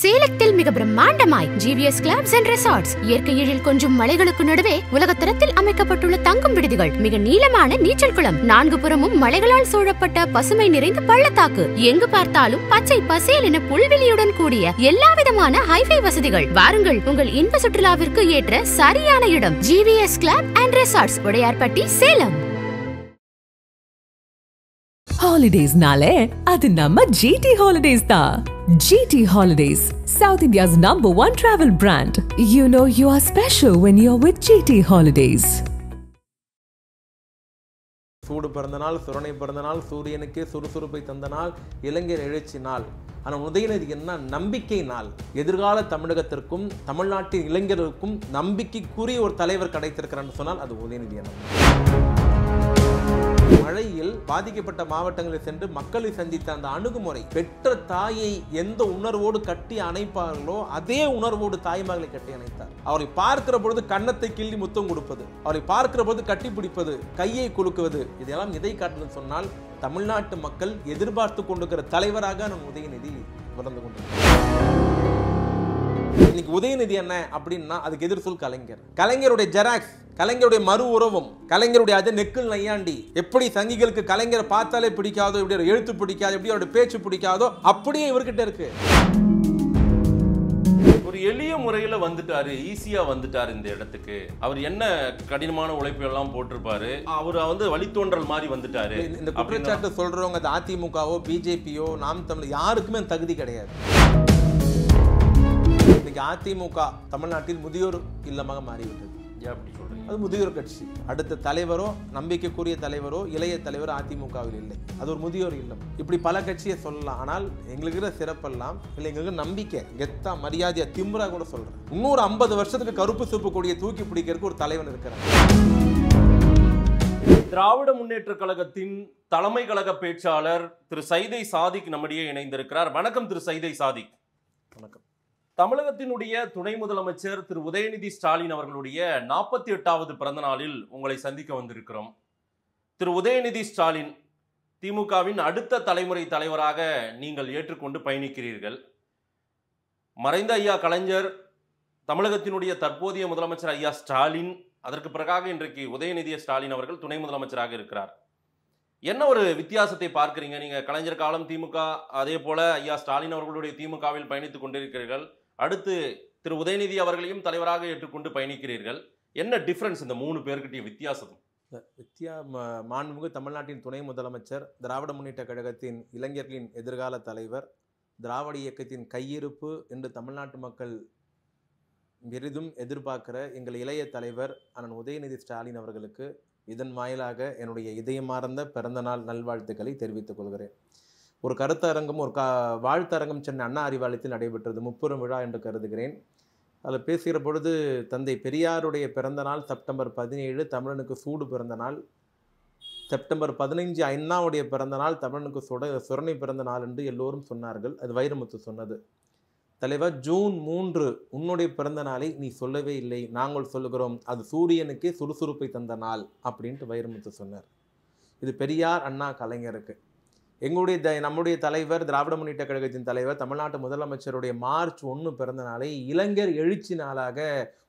சேலத்தில் மிக பிரம்மாண்டமாய் ஜிவிஎஸ் கிளப்ஸ் அண்ட் ரெசார்ட்ஸ் இயற்கை எழில் கொஞ்சம் மலைகளுக்கு நடுவே உலகத்தரத்தில் அமைக்கப்பட்டுள்ள தங்கும் விடுதிகள் மிக நீளமான நீச்சல் குளம் நான்கு புறமும் மலைகளால் சூழப்பட்ட பசுமை நிறைந்த பள்ளத்தாக்கு எங்கு பார்த்தாலும் பச்சை பசேல் என புல்வெளியுடன் கூடிய எல்லா விதமான ஹைஃபை வசதிகள் வாருங்கள் உங்கள் இன்ப சுற்றுலாவிற்கு ஏற்ற சரியான இடம் GVS club and resorts Udaiyarpatti Salem ஹாலிடேஸ்னாலே அது நம்ம ஜிடி ஹாலிடேஸ் தான் GT Holidays, South India's number one travel brand. You know you are special when you're with GT Holidays. சூடு பிறந்த நாள் சுரணை பிறந்த நாள் சூரியனுக்கு சுறுசுறுப்பை தந்த நாள் இளைஞர் எழுச்சி நாள் ஆனால் உதயநிதி என்ன நம்பிக்கை நாள் எதிர்கால தமிழகத்திற்கும் தமிழ்நாட்டின் இளைஞர்களுக்கும் நம்பிக்கைக்குரிய ஒரு தலைவர் கிடைத்திருக்கிறான்னு சொன்னால் அது உதயநிதி என்ன மழையில் பாதிக்கப்பட்ட மாவட்டங்களில் சென்று மக்களை சந்தித்த அந்த அணுகுமுறை பெற்ற தாயை எந்த உணர்வோடு கட்டி அணைப்பார்களோ அதே உணர்வோடு தாய்மார்களை கட்டி அணைத்தார் அவரை பார்க்கிற பொழுது கன்னத்தை கிள்ளி முத்தம் கொடுப்பது அவரை பார்க்கிற பொழுது கட்டி பிடிப்பது கையை கொடுக்குவது இதெல்லாம் இதை காட்டுதுன்னு சொன்னால் தமிழ்நாட்டு மக்கள் எதிர்பார்த்து கொண்டிருக்கிற தலைவராக நம் உதயநிதி வளர்ந்து கொண்டிருக்கிறார் இன்னைக்கு உதயநிதி என்ன அப்படின்னா அதுக்கு எதிர்சொல் கலைஞர் கலைஞருடைய ஜெராக்ஸ் கலைஞருடைய மறு உறவும் கலைஞருடைய அது நெக்கில் நையாண்டி எப்படி சங்கிகளுக்கு கலைஞரை பார்த்தாலே பிடிக்காதோ எப்படி ஒரு எழுத்து பிடிக்காது எப்படி அவருடைய பேச்சு பிடிக்காதோ அப்படியே இவர்கிட்ட இருக்கு ஒரு எளிய முறையில் வந்துட்டாரு ஈஸியாக வந்துட்டாரு இந்த இடத்துக்கு அவர் என்ன கடினமான உழைப்பு எல்லாம் போட்டிருப்பாரு அவர் வந்து வழித்தோன்றல் மாதிரி வந்துட்டாரு இந்த குற்றச்சாட்டு சொல்றவங்க அதிமுகவோ பிஜேபியோ நாம் தமிழ் யாருக்குமே தகுதி கிடையாது இன்னைக்கு அதிமுக தமிழ்நாட்டில் முதியோர் இல்லமாக மாறிவிட்டது அது முதியோர் கட்சி அடுத்த தலைவரோ நம்பிக்கைக்குரிய தலைவரோ இளைய தலைவரோ அதிமுகவில் இல்லை அது ஒரு முதியோர் இல்லம் இப்படி பல கட்சியை சொல்லலாம் ஆனால் எங்களுக்கு இருக்கிற சிறப்பெல்லாம் இல்லை எங்களுக்கு நம்பிக்கை கெத்தா மரியாதையா திமுறா கூட சொல்றேன் இன்னொரு ஐம்பது வருஷத்துக்கு கருப்பு சூப்பு கொடியை தூக்கி பிடிக்கிறதுக்கு ஒரு தலைவன் இருக்கிறார் திராவிட முன்னேற்ற கழகத்தின் தலைமை கழக பேச்சாளர் திரு சைதை சாதிக் நம்மிடையே இணைந்திருக்கிறார் வணக்கம் திரு சைதை சாதிக் வணக்கம் தமிழகத்தினுடைய துணை முதலமைச்சர் திரு உதயநிதி ஸ்டாலின் அவர்களுடைய நாற்பத்தி எட்டாவது பிறந்த நாளில் உங்களை சந்திக்க வந்திருக்கிறோம் திரு உதயநிதி ஸ்டாலின் திமுகவின் அடுத்த தலைமுறை தலைவராக நீங்கள் ஏற்றுக்கொண்டு பயணிக்கிறீர்கள் மறைந்த ஐயா கலைஞர் தமிழகத்தினுடைய தற்போதைய முதலமைச்சர் ஐயா ஸ்டாலின் அதற்கு பிறகாக இன்றைக்கு உதயநிதி ஸ்டாலின் அவர்கள் துணை முதலமைச்சராக இருக்கிறார் என்ன ஒரு வித்தியாசத்தை பார்க்குறீங்க நீங்கள் கலைஞர் காலம் திமுக அதே போல் ஐயா ஸ்டாலின் அவர்களுடைய திமுகவில் பயணித்து கொண்டிருக்கிறீர்கள் அடுத்து திரு உதயநிதி அவர்களையும் தலைவராக ஏற்றுக்கொண்டு பயணிக்கிறீர்கள் என்ன டிஃப்ரென்ஸ் இந்த மூணு பேர்கிட்டயும் வித்தியாசம் வித்தியா மாண்புமிகு தமிழ்நாட்டின் துணை முதலமைச்சர் திராவிட முன்னேற்ற கழகத்தின் இளைஞர்களின் எதிர்கால தலைவர் திராவிட இயக்கத்தின் கையிருப்பு என்று தமிழ்நாட்டு மக்கள் பெரிதும் எதிர்பார்க்கிற எங்கள் இளைய தலைவர் அண்ணன் உதயநிதி ஸ்டாலின் அவர்களுக்கு இதன் வாயிலாக என்னுடைய இதயமார்ந்த பிறந்தநாள் நல்வாழ்த்துக்களை தெரிவித்துக் கொள்கிறேன் ஒரு கருத்தரங்கம் ஒரு க வாழ்த்தரங்கம் சென்னை அண்ணா அறிவாலயத்தில் நடைபெற்றது முப்பெரும் விழா என்று கருதுகிறேன் அதில் பேசுகிற பொழுது தந்தை பெரியாருடைய பிறந்த நாள் செப்டம்பர் பதினேழு தமிழனுக்கு சூடு பிறந்த நாள் செப்டம்பர் பதினைஞ்சு அண்ணாவுடைய பிறந்த நாள் தமிழனுக்கு சுட சுரணை பிறந்த நாள் என்று எல்லோரும் சொன்னார்கள் அது வைரமுத்து சொன்னது தலைவர் ஜூன் மூன்று உன்னுடைய பிறந்த நாளை நீ சொல்லவே இல்லை நாங்கள் சொல்லுகிறோம் அது சூரியனுக்கே சுறுசுறுப்பை தந்த நாள் அப்படின்ட்டு வைரமுத்து சொன்னார் இது பெரியார் அண்ணா கலைஞருக்கு எங்களுடைய த நம்முடைய தலைவர் திராவிட முன்னேற்ற கழகத்தின் தலைவர் தமிழ்நாட்டு முதலமைச்சருடைய மார்ச் ஒன்று பிறந்த நாளை இளைஞர் எழுச்சி நாளாக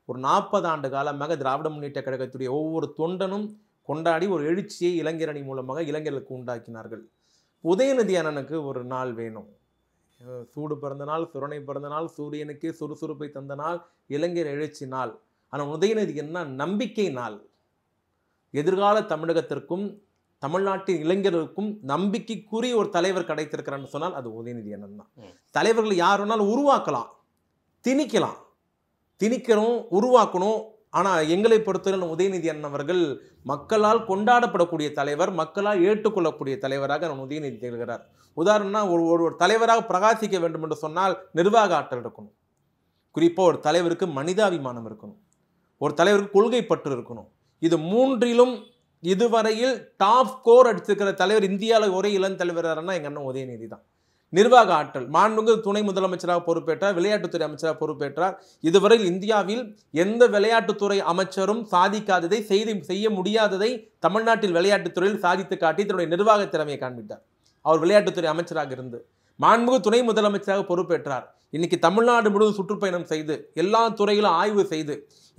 ஒரு நாற்பது ஆண்டு காலமாக திராவிட முன்னேற்ற கழகத்துடைய ஒவ்வொரு தொண்டனும் கொண்டாடி ஒரு எழுச்சியை இளைஞரணி மூலமாக இளைஞர்களுக்கு உண்டாக்கினார்கள் உதயநிதி அண்ணனுக்கு ஒரு நாள் வேணும் சூடு பிறந்த நாள் சுரணை பிறந்த நாள் சூரியனுக்கு சுறுசுறுப்பை தந்த நாள் இளைஞர் எழுச்சி நாள் ஆனால் உதயநிதி என்ன நம்பிக்கை நாள் எதிர்கால தமிழகத்திற்கும் தமிழ்நாட்டு இளைஞர்களுக்கும் நம்பிக்கைக்குரிய ஒரு தலைவர் கிடைத்திருக்கிறான்னு சொன்னால் அது உதயநிதி அண்ணன் தான் தலைவர்கள் யார் வேணாலும் உருவாக்கலாம் திணிக்கலாம் திணிக்கிறோம் உருவாக்கணும் ஆனால் எங்களை பொறுத்தவரை உதயநிதி அண்ணன் அவர்கள் மக்களால் கொண்டாடப்படக்கூடிய தலைவர் மக்களால் ஏற்றுக்கொள்ளக்கூடிய தலைவராக நான் உதயநிதி திகழ்கிறார் உதாரணம்னா ஒரு ஒரு தலைவராக பிரகாசிக்க வேண்டும் என்று சொன்னால் நிர்வாக ஆற்றல் இருக்கணும் குறிப்பாக ஒரு தலைவருக்கு மனிதாபிமானம் இருக்கணும் ஒரு தலைவருக்கு கொள்கை பற்று இருக்கணும் இது மூன்றிலும் இதுவரையில் டாப் ஸ்கோர் அடிச்சிருக்கிற தலைவர் இந்தியாவில் ஒரே இளம் தலைவர் எங்கள் அண்ணன் உதயநிதி தான் நிர்வாக ஆற்றல் மாண்புமிகு துணை முதலமைச்சராக பொறுப்பேற்றார் விளையாட்டுத்துறை அமைச்சராக பொறுப்பேற்றார் இதுவரையில் இந்தியாவில் எந்த விளையாட்டுத்துறை அமைச்சரும் சாதிக்காததை செய்து செய்ய முடியாததை தமிழ்நாட்டில் விளையாட்டுத்துறையில் சாதித்து காட்டி தன்னுடைய நிர்வாக திறமையை காண்பித்தார் அவர் விளையாட்டுத்துறை அமைச்சராக இருந்து மாண்புமிகு துணை முதலமைச்சராக பொறுப்பேற்றார் இன்னைக்கு தமிழ்நாடு முழுவதும் சுற்றுப்பயணம் செய்து எல்லா துறையிலும் ஆய்வு செய்து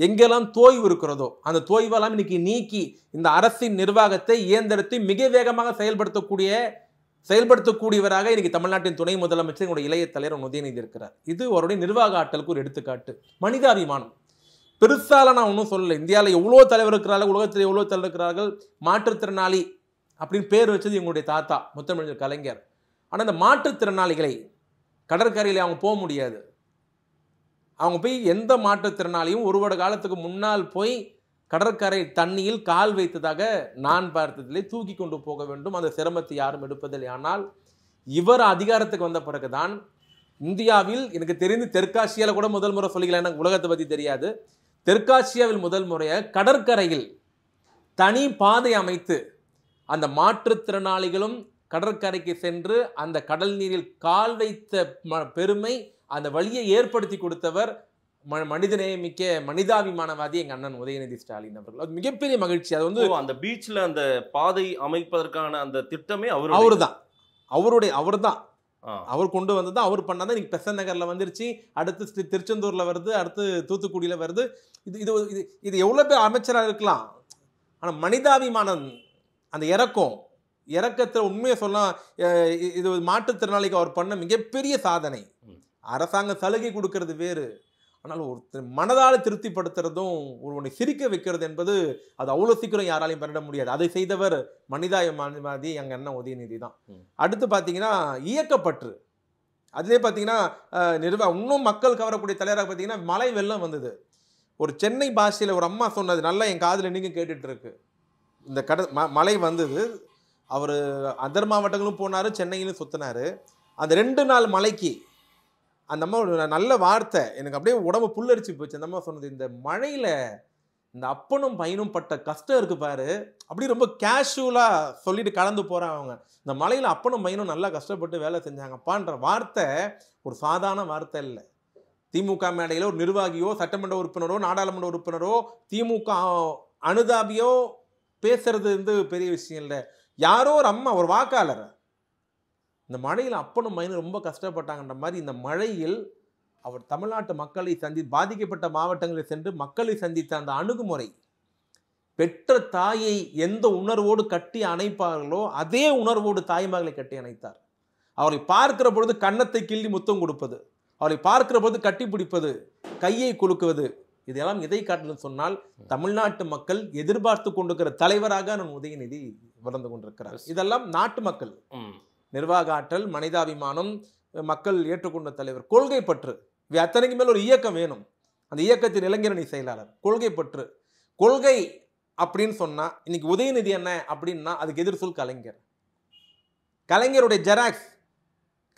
எங்கெல்லாம் தோய்வு இருக்கிறதோ அந்த தோய்வெல்லாம் இன்னைக்கு நீக்கி இந்த அரசின் நிர்வாகத்தை இயந்திரத்தை மிக வேகமாக செயல்படுத்தக்கூடிய செயல்படுத்தக்கூடியவராக இன்றைக்கி தமிழ்நாட்டின் துணை முதலமைச்சர் எங்களுடைய இளைய தலைவர் உதயநிதி இருக்கிறார் இது அவருடைய நிர்வாக ஆற்றலுக்கு ஒரு எடுத்துக்காட்டு மனிதாபிமானம் பெருசால நான் ஒன்றும் சொல்லலை இந்தியாவில் எவ்வளோ தலைவர் இருக்கிறார்கள் உலகத்தில் எவ்வளோ தலைவர் இருக்கிறார்கள் மாற்றுத்திறனாளி அப்படின்னு பேர் வச்சது எங்களுடைய தாத்தா முத்தமிழர் கலைஞர் ஆனால் இந்த மாற்றுத்திறனாளிகளை கடற்கரையில் அவங்க போக முடியாது அவங்க போய் எந்த மாற்றுத்திறனாலையும் ஒரு வட காலத்துக்கு முன்னால் போய் கடற்கரை தண்ணியில் கால் வைத்ததாக நான் பார்த்ததிலே தூக்கி கொண்டு போக வேண்டும் அந்த சிரமத்தை யாரும் எடுப்பதில்லை ஆனால் இவர் அதிகாரத்துக்கு வந்த பிறகுதான் இந்தியாவில் எனக்கு தெரிந்து தெற்காசியாவில் கூட முதல் முறை சொல்லிக்கலாம் எனக்கு உலகத்தை பற்றி தெரியாது தெற்காசியாவில் முதல் முறையாக கடற்கரையில் தனி பாதை அமைத்து அந்த மாற்றுத்திறனாளிகளும் கடற்கரைக்கு சென்று அந்த கடல் நீரில் கால் வைத்த பெருமை அந்த வழியை ஏற்படுத்தி கொடுத்தவர் ம மனிதனே மிக்க மனிதாபிமானவாதி எங்கள் அண்ணன் உதயநிதி ஸ்டாலின் அவர்கள் அது மிகப்பெரிய மகிழ்ச்சி அது வந்து அந்த பீச்சில் அந்த பாதை அமைப்பதற்கான அந்த திட்டமே அவர் அவர் தான் அவருடைய அவர் தான் அவர் கொண்டு வந்து தான் அவர் பண்ணால் தான் இன்னைக்கு பெசன் நகரில் வந்துருச்சு அடுத்து ஸ்ரீ திருச்செந்தூரில் வருது அடுத்து தூத்துக்குடியில் வருது இது இது இது இது எவ்வளோ பேர் அமைச்சராக இருக்கலாம் ஆனால் மனிதாபிமானம் அந்த இறக்கம் இறக்கத்தில் உண்மையை சொல்லலாம் இது மாற்றுத்திறனாளிக்கு அவர் பண்ண மிகப்பெரிய சாதனை அரசாங்கம் சலுகை கொடுக்கறது வேறு ஆனால் ஒருத்தர் மனதால் திருப்திப்படுத்துறதும் ஒருவனை சிரிக்க வைக்கிறது என்பது அது அவ்வளோ சீக்கிரம் யாராலையும் பண்ணிட முடியாது அதை செய்தவர் மனிதாயமானவாதி எங்கள் அண்ணன் உதயநிதி தான் அடுத்து பார்த்தீங்கன்னா இயக்கப்பற்று அதிலே பார்த்தீங்கன்னா நிறுவ இன்னும் மக்கள் கவரக்கூடிய தலைவராக பார்த்தீங்கன்னா மழை வெள்ளம் வந்தது ஒரு சென்னை பாஷையில் ஒரு அம்மா சொன்னது நல்லா என் காதில் இன்றைக்கும் கேட்டுட்ருக்கு இந்த கட ம மழை வந்தது அவர் அதர் மாவட்டங்களும் போனார் சென்னையிலும் சுற்றினார் அந்த ரெண்டு நாள் மலைக்கு அந்த அம்மா ஒரு நல்ல வார்த்தை எனக்கு அப்படியே உடம்பு புல்லரிச்சு போச்சு அந்த அம்மா சொன்னது இந்த மழையில் இந்த அப்பனும் பையனும் பட்ட கஷ்டம் இருக்குது பாரு அப்படி ரொம்ப கேஷுவலாக சொல்லிட்டு கலந்து போகிறாங்க அவங்க இந்த மலையில் அப்பனும் பையனும் நல்லா கஷ்டப்பட்டு வேலை செஞ்சாங்கப்பான்ற வார்த்தை ஒரு சாதாரண வார்த்தை இல்லை திமுக மேடையில் ஒரு நிர்வாகியோ சட்டமன்ற உறுப்பினரோ நாடாளுமன்ற உறுப்பினரோ திமுக அனுதாபியோ பேசுறது வந்து பெரிய விஷயம் இல்லை யாரோ ஒரு அம்மா ஒரு வாக்காளர் இந்த மழையில் அப்பனும் மயனும் ரொம்ப கஷ்டப்பட்டாங்கன்ற மாதிரி இந்த மழையில் அவர் தமிழ்நாட்டு மக்களை சந்தி பாதிக்கப்பட்ட மாவட்டங்களில் சென்று மக்களை சந்தித்த அந்த அணுகுமுறை பெற்ற தாயை எந்த உணர்வோடு கட்டி அணைப்பார்களோ அதே உணர்வோடு தாய்மார்களை கட்டி அணைத்தார் அவரை பார்க்கிற பொழுது கன்னத்தை கிள்ளி முத்தம் கொடுப்பது அவரை பார்க்கிற பொழுது கட்டி பிடிப்பது கையை குலுக்குவது இதெல்லாம் எதை காட்டணும்னு சொன்னால் தமிழ்நாட்டு மக்கள் எதிர்பார்த்து கொண்டிருக்கிற தலைவராக நான் உதயநிதி வளர்ந்து கொண்டிருக்கிறார் இதெல்லாம் நாட்டு மக்கள் நிர்வாக ஆற்றல் மனிதாபிமானம் மக்கள் ஏற்றுக்கொண்ட தலைவர் கொள்கை பற்று அத்தனைக்கு மேல் ஒரு இயக்கம் வேணும் அந்த இயக்கத்தின் இளைஞரணி செயலாளர் கொள்கை பற்று கொள்கை அப்படின்னு சொன்னால் இன்னைக்கு உதயநிதி என்ன அப்படின்னா அதுக்கு எதிர்சொல் கலைஞர் கலைஞருடைய ஜெராக்ஸ்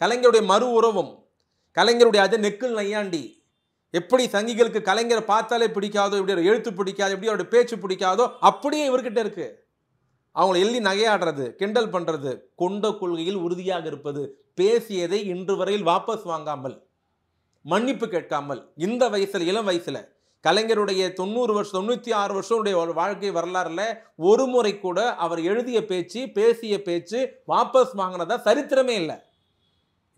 கலைஞருடைய மறு உறவும் கலைஞருடைய அது நெக்கில் நையாண்டி எப்படி சங்கிகளுக்கு கலைஞரை பார்த்தாலே பிடிக்காதோ இப்படி எழுத்து பிடிக்காது எப்படி அவருடைய பேச்சு பிடிக்காதோ அப்படியே இவர்கிட்ட இருக்குது அவங்களை எள்ளி நகையாடுறது கிண்டல் பண்ணுறது கொண்ட கொள்கையில் உறுதியாக இருப்பது பேசியதை இன்று வரையில் வாபஸ் வாங்காமல் மன்னிப்பு கேட்காமல் இந்த வயசில் இளம் வயசில் கலைஞருடைய தொண்ணூறு வருஷம் தொண்ணூற்றி ஆறு வருஷனுடைய வாழ்க்கை வரலாறுல ஒரு முறை கூட அவர் எழுதிய பேச்சு பேசிய பேச்சு வாபஸ் வாங்கினதா சரித்திரமே இல்லை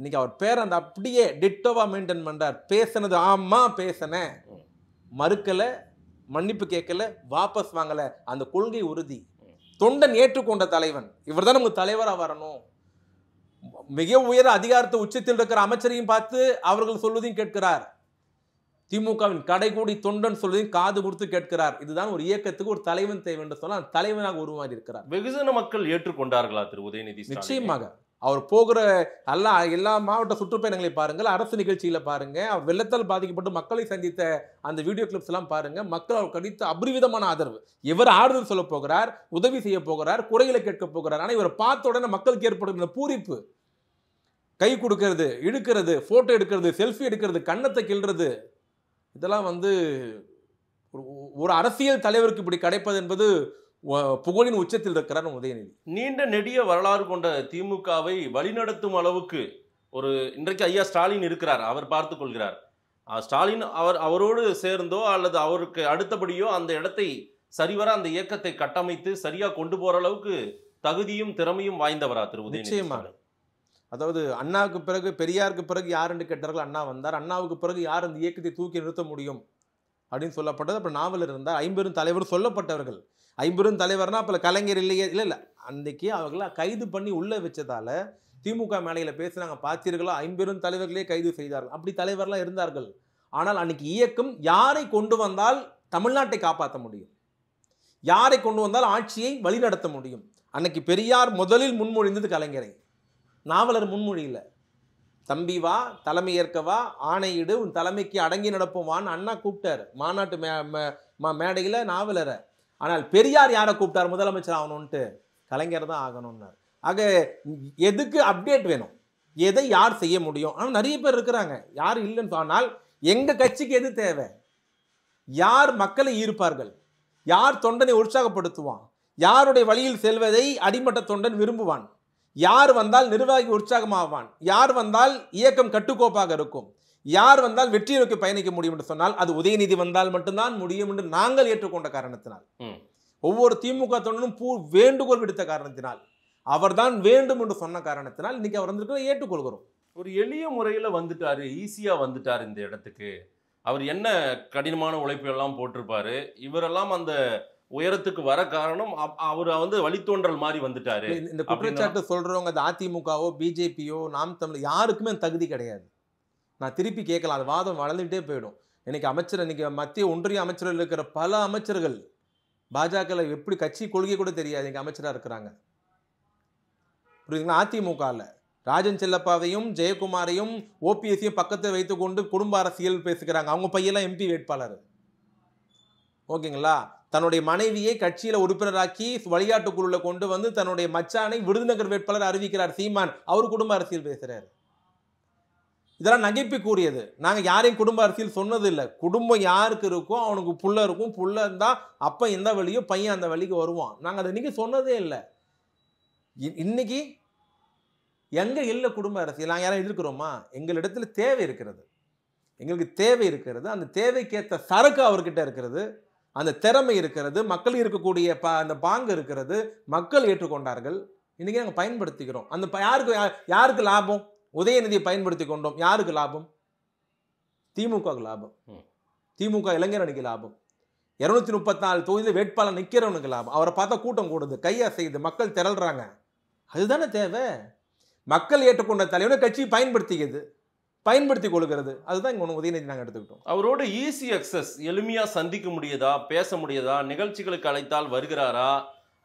இன்னைக்கு அவர் பேர் அந்த அப்படியே டிட்டோவா மெயின்டைன் பண்ணார் பேசினது ஆமா பேசினேன் மறுக்கலை மன்னிப்பு கேட்கல வாபஸ் வாங்கலை அந்த கொள்கை உறுதி தொண்டன் ஏற்றுக்கொண்ட தலைவன் இவர் தான் நமக்கு தலைவராக வரணும் மிக உயர அதிகாரத்தை உச்சத்தில் இருக்கிற அமைச்சரையும் பார்த்து அவர்கள் சொல்வதையும் கேட்கிறார் திமுகவின் கடைகூடி தொண்டன் சொல்வதையும் காது கொடுத்து கேட்கிறார் இதுதான் ஒரு இயக்கத்துக்கு ஒரு தலைவன் தேவை என்று சொன்னால் தலைவனாக உருவாகி இருக்கிறார் வெகுஜன மக்கள் ஏற்றுக்கொண்டார்களா திரு உதயநிதி நிச்சயமாக அவர் போகிற எல்லா எல்லா மாவட்ட சுற்றுப்பயணங்களை பாருங்கள் அரசு நிகழ்ச்சியில் பாருங்கள் அவர் வெள்ளத்தால் பாதிக்கப்பட்டு மக்களை சந்தித்த அந்த வீடியோ கிளிப்ஸ் எல்லாம் பாருங்கள் மக்கள் அவர் கடித்த அபரிவிதமான ஆதரவு இவர் ஆறுதல் சொல்ல போகிறார் உதவி செய்ய போகிறார் குறைகளை கேட்க போகிறார் ஆனால் இவர் பார்த்த உடனே மக்களுக்கு ஏற்படுகிற பூரிப்பு கை கொடுக்கறது இழுக்கிறது ஃபோட்டோ எடுக்கிறது செல்ஃபி எடுக்கிறது கன்னத்தை கிள்றது இதெல்லாம் வந்து ஒரு அரசியல் தலைவருக்கு இப்படி கிடைப்பது என்பது புகழின் உச்சத்தில் இருக்கிறார் உதயநிதி நீண்ட நெடிய வரலாறு கொண்ட திமுகவை வழிநடத்தும் அளவுக்கு ஒரு இன்றைக்கு ஐயா ஸ்டாலின் இருக்கிறார் அவர் பார்த்து கொள்கிறார் ஸ்டாலின் அவர் அவரோடு சேர்ந்தோ அல்லது அவருக்கு அடுத்தபடியோ அந்த இடத்தை சரிவர அந்த இயக்கத்தை கட்டமைத்து சரியாக கொண்டு போகிற அளவுக்கு தகுதியும் திறமையும் வாய்ந்தவரா திரு நிச்சயமாக அதாவது அண்ணாவுக்கு பிறகு பெரியாருக்கு பிறகு யார் என்று கேட்டார்கள் அண்ணா வந்தார் அண்ணாவுக்கு பிறகு யார் அந்த இயக்கத்தை தூக்கி நிறுத்த முடியும் அப்படின்னு சொல்லப்பட்டது அப்புறம் நாவலர் இருந்தார் ஐம்பெரும் தலைவர் சொல்லப்பட்டவர்கள் ஐம்பெரும் தலைவர்னா அப்போ கலைஞர் இல்லையே இல்லை இல்லை அன்றைக்கி அவர்களாக கைது பண்ணி உள்ளே வச்சதால் திமுக மேலையில் பேசுனாங்க பார்த்தீர்களோ ஐம்பெரும் தலைவர்களே கைது செய்தார்கள் அப்படி தலைவர்லாம் இருந்தார்கள் ஆனால் அன்னைக்கு இயக்கம் யாரை கொண்டு வந்தால் தமிழ்நாட்டை காப்பாற்ற முடியும் யாரை கொண்டு வந்தால் ஆட்சியை வழிநடத்த முடியும் அன்னைக்கு பெரியார் முதலில் முன்மொழிந்தது கலைஞரை நாவலர் முன்மொழியில் தம்பி வா தலைமை ஏற்கவா ஆணையிடு உன் தலைமைக்கு அடங்கி வான்னு அண்ணா கூப்பிட்டார் மாநாட்டு மே மேடையில் நாவலரை ஆனால் பெரியார் யாரை கூப்பிட்டார் முதலமைச்சர் ஆகணும்ன்ட்டு கலைஞர் தான் ஆகணும்னார் ஆக எதுக்கு அப்டேட் வேணும் எதை யார் செய்ய முடியும் ஆனால் நிறைய பேர் இருக்கிறாங்க யார் இல்லைன்னு சொன்னால் எங்கள் கட்சிக்கு எது தேவை யார் மக்களை ஈர்ப்பார்கள் யார் தொண்டனை உற்சாகப்படுத்துவான் யாருடைய வழியில் செல்வதை அடிமட்ட தொண்டன் விரும்புவான் யார் வந்தால் நிர்வாகி உற்சாகமாவான் யார் வந்தால் இயக்கம் கட்டுக்கோப்பாக இருக்கும் யார் வந்தால் வெற்றி நோக்கி பயணிக்க முடியும் என்று சொன்னால் அது உதயநிதி வந்தால் மட்டும்தான் முடியும் என்று நாங்கள் ஏற்றுக்கொண்ட காரணத்தினால் ஒவ்வொரு திமுக தொண்டனும் பூ வேண்டுகோள் விடுத்த காரணத்தினால் அவர்தான் வேண்டும் என்று சொன்ன காரணத்தினால் இன்னைக்கு அவர் வந்திருக்கிற ஏற்றுக்கொள்கிறோம் ஒரு எளிய முறையில் வந்துட்டாரு ஈஸியாக வந்துட்டார் இந்த இடத்துக்கு அவர் என்ன கடினமான உழைப்பு எல்லாம் போட்டிருப்பாரு இவரெல்லாம் அந்த உயரத்துக்கு வர காரணம் அவர் வந்து வழித்தோன்றல் மாதிரி வந்துட்டாரு இந்த குற்றச்சாட்டு சொல்றவங்க அதிமுகவோ பிஜேபியோ நாம் தமிழ் யாருக்குமே தகுதி கிடையாது நான் திருப்பி கேட்கலாம் அது வாதம் வளர்ந்துகிட்டே போயிடும் இன்றைக்கி அமைச்சர் இன்றைக்கி மத்திய ஒன்றிய அமைச்சர்கள் இருக்கிற பல அமைச்சர்கள் பாஜகவில் எப்படி கட்சி கொள்கை கூட தெரியாது இங்கே அமைச்சராக இருக்கிறாங்க புரியுதுங்களா அதிமுகவில் ராஜன் செல்லப்பாவையும் ஜெயக்குமாரையும் ஓபிஎஸ்ஸையும் பக்கத்தில் வைத்துக்கொண்டு குடும்ப அரசியல் பேசுகிறாங்க அவங்க பையெல்லாம் எம்பி வேட்பாளர் ஓகேங்களா தன்னுடைய மனைவியை கட்சியில் உறுப்பினராக்கி வழிகாட்டுக்குழுவில் கொண்டு வந்து தன்னுடைய மச்சானை விருதுநகர் வேட்பாளர் அறிவிக்கிறார் சீமான் அவர் குடும்ப அரசியல் பேசுகிறார் இதெல்லாம் கூறியது நாங்கள் யாரையும் குடும்ப அரசியல் சொன்னது இல்லை குடும்பம் யாருக்கு இருக்கோ அவனுக்கு புள்ள இருக்கும் புள்ள இருந்தால் அப்போ எந்த வழியோ பையன் அந்த வழிக்கு வருவான் நாங்கள் அதை இன்றைக்கி சொன்னதே இல்லை இன்னைக்கு எங்கே இல்லை குடும்ப அரசியல் நாங்கள் யாரும் இருக்கிறோமா எங்களிடத்தில் தேவை இருக்கிறது எங்களுக்கு தேவை இருக்கிறது அந்த தேவைக்கேற்ற சரக்கு அவர்கிட்ட இருக்கிறது அந்த திறமை இருக்கிறது மக்கள் இருக்கக்கூடிய ப அந்த பாங்கு இருக்கிறது மக்கள் ஏற்றுக்கொண்டார்கள் இன்றைக்கி நாங்கள் பயன்படுத்திக்கிறோம் அந்த யாருக்கு யாருக்கு லாபம் உதயநிதியை பயன்படுத்தி கொண்டோம் யாருக்கு லாபம் திமுகவுக்கு லாபம் திமுக இளைஞர் அணிக்கு லாபம் முப்பத்தி நாலு தொகுதியில் வேட்பாளர் நிற்கிறவனுக்கு லாபம் அவரை பார்த்தா கூட்டம் கூடுது கையா செய்யுது மக்கள் திரள்றாங்க அதுதானே தேவை மக்கள் ஏற்றுக்கொண்ட தலைவனை கட்சி பயன்படுத்திக்கிறது பயன்படுத்தி கொள்கிறது அதுதான் இங்கே ஒன்று உதயநிதி நாங்கள் எடுத்துக்கிட்டோம் அவரோட ஈஸி அக்சஸ் எளிமையாக சந்திக்க முடியதா பேச முடியதா நிகழ்ச்சிகளுக்கு அழைத்தால் வருகிறாரா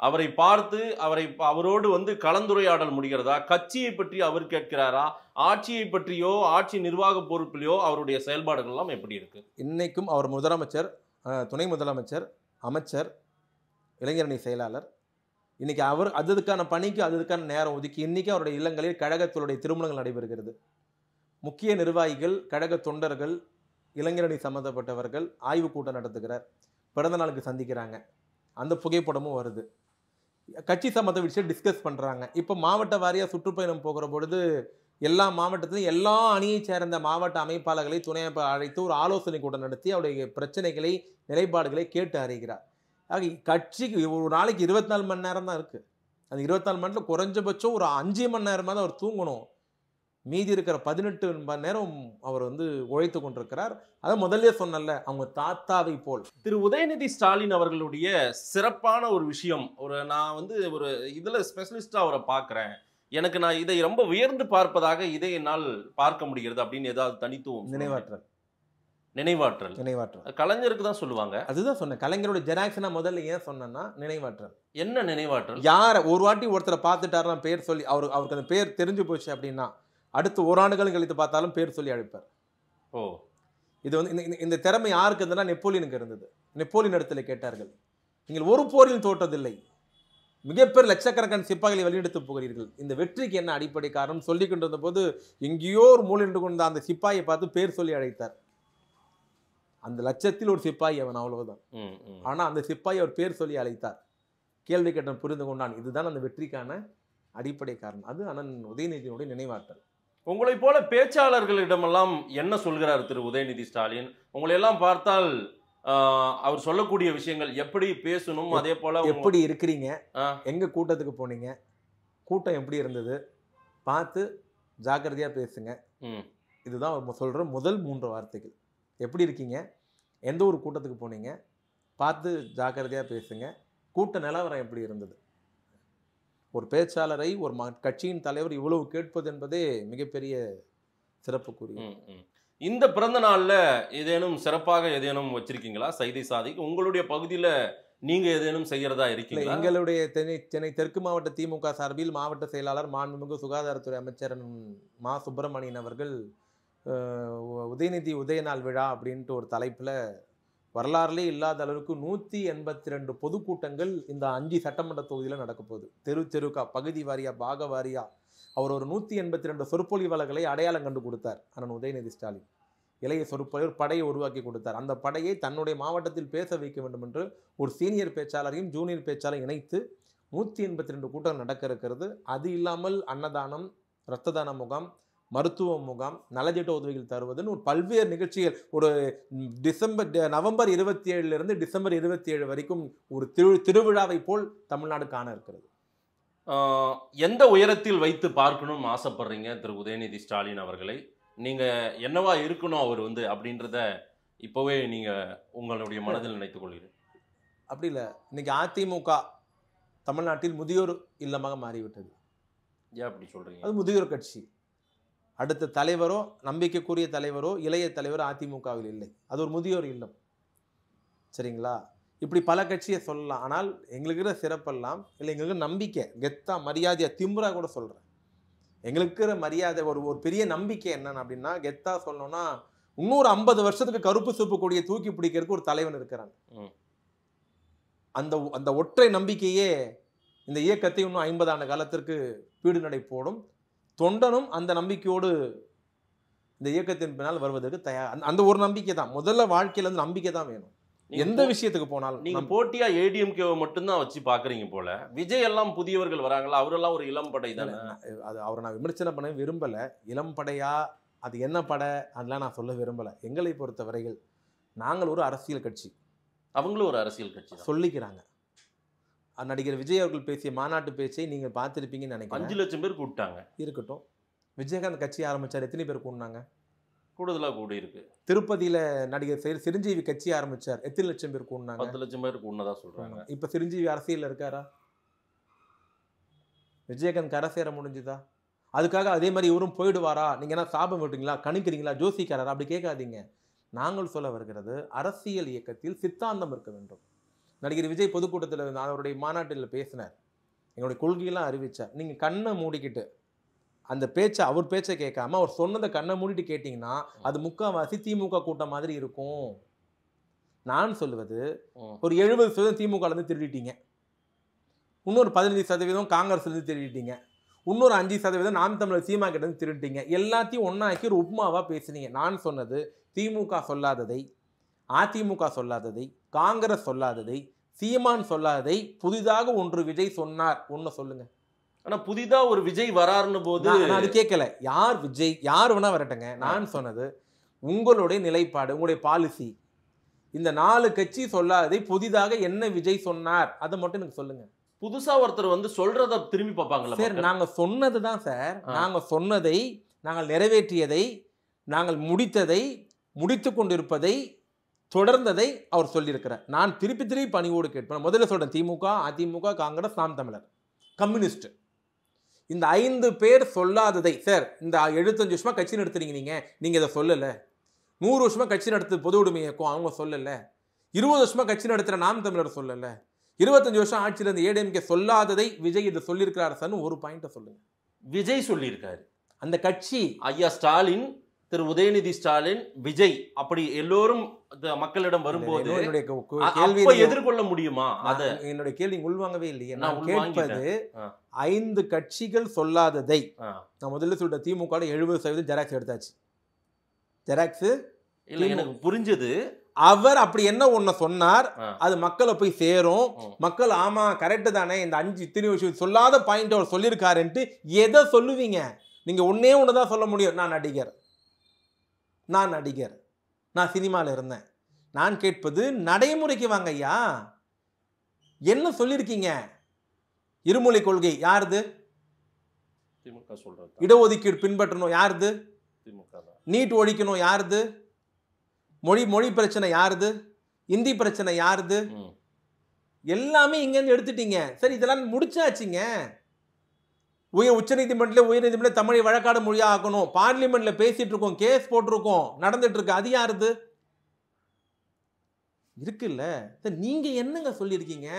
அவரை பார்த்து அவரை அவரோடு வந்து கலந்துரையாடல் முடிகிறதா கட்சியை பற்றி அவர் கேட்கிறாரா ஆட்சியை பற்றியோ ஆட்சி நிர்வாக பொறுப்பிலையோ அவருடைய செயல்பாடுகள் எல்லாம் எப்படி இருக்கு இன்னைக்கும் அவர் முதலமைச்சர் துணை முதலமைச்சர் அமைச்சர் இளைஞரணி செயலாளர் இன்னைக்கு அவர் அதுக்கான பணிக்கு அதுக்கான நேரம் ஒதுக்கி இன்னைக்கு அவருடைய இல்லங்களில் கழகத்தினுடைய திருமணங்கள் நடைபெறுகிறது முக்கிய நிர்வாகிகள் கழக தொண்டர்கள் இளைஞரணி சம்மந்தப்பட்டவர்கள் ஆய்வு கூட்டம் நடத்துகிறார் பிறந்த நாளுக்கு சந்திக்கிறாங்க அந்த புகைப்படமும் வருது கட்சி சம்மந்த விஷயம் டிஸ்கஸ் பண்ணுறாங்க இப்போ மாவட்ட வாரியாக சுற்றுப்பயணம் போகிற பொழுது எல்லா மாவட்டத்திலும் எல்லா அணியை சேர்ந்த மாவட்ட அமைப்பாளர்களை துணை அழைத்து ஒரு ஆலோசனை கூட்டம் நடத்தி அவருடைய பிரச்சனைகளை நிலைப்பாடுகளை கேட்டு அறிகிறார் ஆக கட்சிக்கு ஒரு நாளைக்கு இருபத்தி நாலு மணி நேரம் தான் இருக்குது அந்த இருபத்தி நாலு மணி குறைஞ்சபட்சம் ஒரு அஞ்சு மணி நேரமாக தான் அவர் தூங்கணும் மீதி இருக்கிற பதினெட்டு மணி நேரம் அவர் வந்து உழைத்து கொண்டிருக்கிறார் அதை முதல்ல சொன்னல அவங்க தாத்தாவை போல் திரு உதயநிதி ஸ்டாலின் அவர்களுடைய சிறப்பான ஒரு விஷயம் ஒரு நான் வந்து ஒரு இதில் ஸ்பெஷலிஸ்டாக அவரை பார்க்குறேன் எனக்கு நான் இதை ரொம்ப உயர்ந்து பார்ப்பதாக இதை என்னால் பார்க்க முடிகிறது அப்படின்னு ஏதாவது தனித்துவம் நினைவாற்றல் நினைவாற்றல் நினைவாற்றல் கலைஞருக்கு தான் சொல்லுவாங்க அதுதான் சொன்னேன் கலைஞரோட ஜெராக்ஸ்னா முதல்ல ஏன் சொன்னேன்னா நினைவாற்றல் என்ன நினைவாற்றல் யாரை ஒரு வாட்டி ஒருத்தரை பார்த்துட்டாரா பேர் சொல்லி அவர் அவருக்கு அந்த பேர் தெரிஞ்சு போச்சு அப்படின்னா அடுத்து ஓராண்டுகள் கழித்து பார்த்தாலும் பேர் சொல்லி அழைப்பார் ஓ இது வந்து இந்த இந்த திறமை யாருக்கு இருந்ததுன்னா நெப்போலியனுக்கு இருந்தது நெப்போலியன் இடத்துல கேட்டார்கள் நீங்கள் ஒரு போரில் தோற்றதில்லை மிகப்பெரிய லட்சக்கணக்கான சிப்பாய்களை வழிநடத்த போகிறீர்கள் இந்த வெற்றிக்கு என்ன அடிப்படை காரணம் சொல்லி கொண்டிருந்த போது எங்கேயோ ஒரு மூலை நின்று கொண்ட அந்த சிப்பாயை பார்த்து பேர் சொல்லி அழைத்தார் அந்த லட்சத்தில் ஒரு சிப்பாய் அவன் அவ்வளவுதான் ஆனால் அந்த சிப்பாய் அவர் பேர் சொல்லி அழைத்தார் கேள்வி கட்டம் புரிந்து கொண்டான் இதுதான் அந்த வெற்றிக்கான அடிப்படை காரணம் அது அண்ணன் உதயநிதியினுடைய நினைவாற்றல் உங்களைப் போல பேச்சாளர்களிடமெல்லாம் என்ன சொல்கிறார் திரு உதயநிதி ஸ்டாலின் உங்களையெல்லாம் பார்த்தால் அவர் சொல்லக்கூடிய விஷயங்கள் எப்படி பேசணும் அதே போல எப்படி இருக்கிறீங்க எங்க கூட்டத்துக்கு போனீங்க கூட்டம் எப்படி இருந்தது பார்த்து ஜாக்கிரதையா பேசுங்க இதுதான் அவர் சொல்ற முதல் மூன்று வார்த்தைகள் எப்படி இருக்கீங்க எந்த ஒரு கூட்டத்துக்கு போனீங்க பார்த்து ஜாக்கிரதையாக பேசுங்க கூட்ட நிலவரம் எப்படி இருந்தது ஒரு பேச்சாளரை ஒரு கட்சியின் தலைவர் இவ்வளவு கேட்பது என்பதே மிகப்பெரிய சிறப்புக்குரிய இந்த பிறந்த நாளில் ஏதேனும் சிறப்பாக ஏதேனும் வச்சிருக்கீங்களா சைதை சாதி உங்களுடைய பகுதியில் நீங்க ஏதேனும் செய்யறதா இருக்கீங்க எங்களுடைய தென்னை சென்னை தெற்கு மாவட்ட திமுக சார்பில் மாவட்ட செயலாளர் மாண்புமிகு சுகாதாரத்துறை அமைச்சர் மா சுப்பிரமணியன் அவர்கள் உதயநிதி உதயநாள் விழா அப்படின்ட்டு ஒரு தலைப்பில் வரலாறுலேயே இல்லாத அளவுக்கு நூற்றி எண்பத்தி ரெண்டு பொதுக்கூட்டங்கள் இந்த அஞ்சு சட்டமன்ற தொகுதியில் நடக்க போகுது தெரு தெருக்கா பகுதி வாரியா பாக வாரியாக அவர் ஒரு நூற்றி எண்பத்தி ரெண்டு சொற்பொழிவாளர்களை அடையாளம் கண்டு கொடுத்தார் அண்ணன் உதயநிதி ஸ்டாலின் இளைய சொற்பொழிவு படையை உருவாக்கி கொடுத்தார் அந்த படையை தன்னுடைய மாவட்டத்தில் பேச வைக்க வேண்டும் என்று ஒரு சீனியர் பேச்சாளரையும் ஜூனியர் பேச்சாளரையும் இணைத்து நூற்றி எண்பத்தி ரெண்டு கூட்டம் நடக்க இருக்கிறது அது இல்லாமல் அன்னதானம் இரத்த தான முகாம் மருத்துவ முகாம் நலத்திட்ட உதவிகள் தருவதுன்னு ஒரு பல்வேறு நிகழ்ச்சிகள் ஒரு டிசம்பர் நவம்பர் இருபத்தி ஏழுலேருந்து டிசம்பர் இருபத்தி ஏழு வரைக்கும் ஒரு திரு திருவிழாவை போல் தமிழ்நாடு காண இருக்கிறது எந்த உயரத்தில் வைத்து பார்க்கணும்னு ஆசைப்படுறீங்க திரு உதயநிதி ஸ்டாலின் அவர்களை நீங்கள் என்னவா இருக்கணும் அவர் வந்து அப்படின்றத இப்போவே நீங்கள் உங்களுடைய மனதில் நினைத்துக் கொள்கிறேன் அப்படி இல்லை இன்னைக்கு அதிமுக தமிழ்நாட்டில் முதியோர் இல்லமாக மாறிவிட்டது ஏன் அப்படி சொல்கிறீங்க அது முதியோர் கட்சி அடுத்த தலைவரோ நம்பிக்கைக்குரிய தலைவரோ இளைய தலைவரோ அதிமுகவில் இல்லை அது ஒரு முதியோர் இல்லம் சரிங்களா இப்படி பல கட்சியை சொல்லலாம் ஆனால் எங்களுக்கு இருக்கிற சிறப்பெல்லாம் இல்லை எங்களுக்கு நம்பிக்கை கெத்தா மரியாதையாக திம்புறாக கூட சொல்கிறேன் எங்களுக்கு இருக்கிற மரியாதை ஒரு ஒரு பெரிய நம்பிக்கை என்னென்னு அப்படின்னா கெத்தா சொல்லணும்னா இன்னொரு ஐம்பது வருஷத்துக்கு கருப்பு சூப்பு கொடியை தூக்கி பிடிக்கிறதுக்கு ஒரு தலைவன் இருக்கிறான் அந்த அந்த ஒற்றை நம்பிக்கையே இந்த இயக்கத்தை இன்னும் ஐம்பது ஆண்டு காலத்திற்கு பீடுநடை போடும் தொண்டனும் அந்த நம்பிக்கையோடு இந்த இயக்கத்தின் பின்னால் வருவதற்கு தயார் அந்த ஒரு நம்பிக்கை தான் முதல்ல வாழ்க்கையில் வந்து நம்பிக்கை தான் வேணும் எந்த விஷயத்துக்கு போனாலும் நீங்க போட்டியா ஏடிஎம்கேவை மட்டும்தான் வச்சு பாக்குறீங்க போல விஜய் எல்லாம் புதியவர்கள் வராங்களா அவரெல்லாம் ஒரு இளம் படை தானே அது அவரை நான் விமர்சனம் பண்ண விரும்பல இளம் படையா அது என்ன படை அதெல்லாம் நான் சொல்ல விரும்பல எங்களை பொறுத்தவரைகள் நாங்கள் ஒரு அரசியல் கட்சி அவங்களும் ஒரு அரசியல் கட்சி சொல்லிக்கிறாங்க நடிகர் விஜய் அவர்கள் பேசிய மாநாட்டு பேச்சை நீங்கள் பார்த்துருப்பீங்கன்னு நினைக்கிறேன் அஞ்சு லட்சம் பேர் கூப்பிட்டாங்க இருக்கட்டும் விஜயகாந்த் கட்சி ஆரம்பித்தார் எத்தனை பேர் கூட்டினாங்க கூடுதலாக கூடியிருக்கு திருப்பதியில் நடிகர் சிரஞ்சீவி கட்சி ஆரம்பித்தார் எத்தனை லட்சம் பேர் கூடினாங்க பத்து லட்சம் பேர் கூடதான் சொல்கிறாங்க இப்போ சிரஞ்சீவி அரசியலில் இருக்காரா விஜயகாந்த் கரை சேர முடிஞ்சுதா அதுக்காக அதே மாதிரி இவரும் போயிடுவாரா நீங்கள் என்ன சாபம் விட்டுங்களா கணிக்கிறீங்களா ஜோசிக்காரா அப்படி கேட்காதீங்க நாங்கள் சொல்ல வருகிறது அரசியல் இயக்கத்தில் சித்தாந்தம் இருக்க வேண்டும் நடிகர் விஜய் பொதுக்கூட்டத்தில் நான் அவருடைய மாநாட்டில் பேசினார் எங்களுடைய கொள்கையெல்லாம் அறிவித்தார் நீங்கள் கண்ணை மூடிக்கிட்டு அந்த பேச்சை அவர் பேச்சை கேட்காம அவர் சொன்னதை கண்ணை மூடிட்டு கேட்டிங்கன்னா அது முக்கால்வாசி திமுக கூட்டம் மாதிரி இருக்கும் நான் சொல்லுவது ஒரு எழுபது சதவீதம் திமுகலேருந்து திருடிட்டீங்க இன்னொரு பதினஞ்சு சதவீதம் காங்கிரஸ்லேருந்து திருடிட்டீங்க இன்னொரு அஞ்சு சதவீதம் நாம் தமிழர் சீமா கிட்டேருந்து திருடிட்டீங்க எல்லாத்தையும் ஒன்றாக்கி ஒரு உப்மாவாக பேசுனீங்க நான் சொன்னது திமுக சொல்லாததை அதிமுக சொல்லாததை காங்கிரஸ் சொல்லாததை சீமான் சொல்லாததை புதிதாக ஒன்று விஜய் சொன்னார் ஒன்று சொல்லுங்கள் ஆனால் புதிதாக ஒரு விஜய் வராருன்னு போது அது கேட்கல யார் விஜய் யார் வேணால் வரட்டங்க நான் சொன்னது உங்களுடைய நிலைப்பாடு உங்களுடைய பாலிசி இந்த நாலு கட்சி சொல்லாததை புதிதாக என்ன விஜய் சொன்னார் அதை மட்டும் எனக்கு சொல்லுங்கள் புதுசாக ஒருத்தர் வந்து சொல்றத திரும்பி பார்ப்பாங்களா சார் நாங்கள் சொன்னது தான் சார் நாங்கள் சொன்னதை நாங்கள் நிறைவேற்றியதை நாங்கள் முடித்ததை முடித்து கொண்டிருப்பதை தொடர்ந்ததை அவர் சொல்லியிருக்கிறார் நான் திருப்பி திருப்பி பணிவோடு கேட்பேன் முதல்ல சொல்கிறேன் திமுக அதிமுக காங்கிரஸ் நாம் தமிழர் கம்யூனிஸ்ட் இந்த ஐந்து பேர் சொல்லாததை சார் இந்த எழுபத்தஞ்சு வருஷமாக கட்சி நடத்துறீங்க நீங்கள் நீங்கள் இதை சொல்லலை நூறு வருஷமாக கட்சி நடத்து பொது உடைமை இயக்கம் அவங்க சொல்லலை இருபது வருஷமாக கட்சி நடத்துகிற நாம் தமிழர் சொல்லலை இருபத்தஞ்சு வருஷம் ஆட்சியில் இருந்த ஏடிஎம்கே சொல்லாததை விஜய் இதை சொல்லியிருக்கிறார் சார்னு ஒரு பாயிண்ட்டை சொல்லுங்கள் விஜய் சொல்லியிருக்காரு அந்த கட்சி ஐயா ஸ்டாலின் திரு உதயநிதி ஸ்டாலின் விஜய் அப்படி எல்லோரும் மக்களிடம் வரும்போது என்னுடைய எதிர்கொள்ள முடியுமா அது என்னுடைய கேள்வி உள்வாங்கவே இல்லையே நான் கேட்பது ஐந்து கட்சிகள் சொல்லாததை நான் முதல்ல சொல்ற திமுக எழுபது சதவீதம் ஜெராக்ஸ் எடுத்தாச்சு ஜெராக்ஸ் இல்லை எனக்கு புரிஞ்சது அவர் அப்படி என்ன ஒன்று சொன்னார் அது மக்களை போய் சேரும் மக்கள் ஆமா கரெக்டு தானே இந்த அஞ்சு இத்தனை விஷயம் சொல்லாத பாயிண்ட் அவர் சொல்லியிருக்காருன்ட்டு எதை சொல்லுவீங்க நீங்க ஒன்னே ஒன்று தான் சொல்ல முடியும் நான் நடிகர் நான் நடிகர் நான் சினிமாவில் இருந்தேன் நான் கேட்பது நடைமுறைக்கு வாங்க ஐயா என்ன சொல்லியிருக்கீங்க இருமொழி கொள்கை யாருது திமுக சொல்றது இடஒதுக்கீடு பின்பற்றணும் யாருது நீட் ஒழிக்கணும் யாருது மொழி மொழி பிரச்சனை யாருது இந்தி பிரச்சனை யாருது எல்லாமே இங்கேருந்து எடுத்துட்டீங்க சரி இதெல்லாம் முடிச்சாச்சுங்க உயர் உச்சநீதிமன்றத்தில் நீதிமன்ற தமிழை வழக்காடு மொழியாக ஆக்கணும் பார்லிமெண்ட்டில் பேசிகிட்டு இருக்கோம் கேஸ் போட்டிருக்கோம் இருக்கு அது யாருது இருக்குல்ல நீங்கள் என்னங்க சொல்லியிருக்கீங்க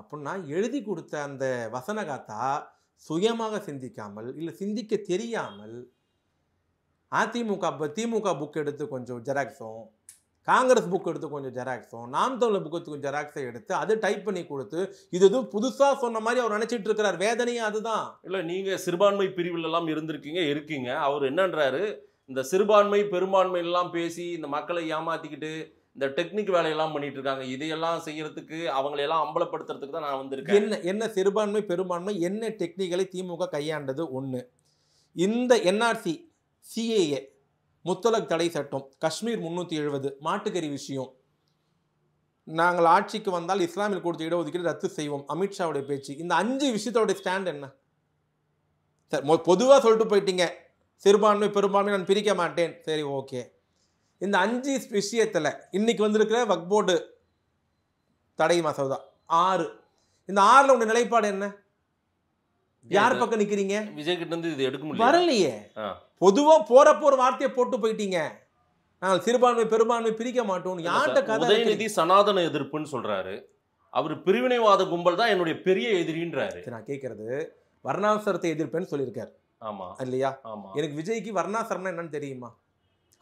அப்படின்னா எழுதி கொடுத்த அந்த வசன காத்தா சுயமாக சிந்திக்காமல் இல்லை சிந்திக்க தெரியாமல் அதிமுக திமுக புக் எடுத்து கொஞ்சம் ஜெராக்ஸும் காங்கிரஸ் புக் எடுத்து கொஞ்சம் ஜெராக்ஸும் நாம் தமிழ் புக் எடுத்து கொஞ்சம் ஜெராக்ஸை எடுத்து அது டைப் பண்ணி கொடுத்து இது எதுவும் புதுசாக சொன்ன மாதிரி அவர் நினச்சிட்டு இருக்கிறார் வேதனையும் அதுதான் இல்லை நீங்கள் சிறுபான்மை பிரிவுலெல்லாம் இருந்திருக்கீங்க இருக்கீங்க அவர் என்னன்றாரு இந்த சிறுபான்மை பெரும்பான்மையெல்லாம் பேசி இந்த மக்களை ஏமாற்றிக்கிட்டு இந்த டெக்னிக் வேலையெல்லாம் பண்ணிட்டு இருக்காங்க இதையெல்லாம் செய்யறதுக்கு அவங்களையெல்லாம் அம்பலப்படுத்துறதுக்கு தான் நான் வந்திருக்கேன் என்ன என்ன சிறுபான்மை பெரும்பான்மை என்ன டெக்னிக்கலை திமுக கையாண்டது ஒன்று இந்த என்ஆர்சி சிஏஏ முத்தலக் தடை சட்டம் காஷ்மீர் முந்நூற்றி எழுபது மாட்டுக்கறி விஷயம் நாங்கள் ஆட்சிக்கு வந்தால் இஸ்லாமில் கொடுத்த இடஒதுக்கீடு ரத்து செய்வோம் அமித்ஷாவுடைய பேச்சு இந்த அஞ்சு விஷயத்தோடைய ஸ்டாண்ட் என்ன சார் பொதுவாக சொல்லிட்டு போயிட்டீங்க சிறுபான்மை பெரும்பான்மை நான் பிரிக்க மாட்டேன் சரி ஓகே இந்த அஞ்சு விஷயத்தில் இன்றைக்கி வந்திருக்கிற வக்போர்டு தடை மசோதா ஆறு இந்த ஆறில் உடைய நிலைப்பாடு என்ன யார் பக்கம் நிக்கிறீங்க விஜய் கிட்ட இருந்து இது எடுக்க முடியல வரலையே பொதுவா போறப்ப ஒரு வார்த்தையை போட்டு போயிட்டீங்க நாங்கள் சிறுபான்மை பெரும்பான்மை பிரிக்க மாட்டோம் யார்கிட்ட கதை உதயநிதி சனாதன எதிர்ப்புன்னு சொல்றாரு அவர் பிரிவினைவாத கும்பல் தான் என்னுடைய பெரிய எதிரின்றாரு நான் கேட்கறது வர்ணாசிரத்தை எதிர்ப்பேன்னு சொல்லியிருக்காரு ஆமா இல்லையா ஆமா எனக்கு விஜய்க்கு வர்ணாசிரமம் என்னன்னு தெரியுமா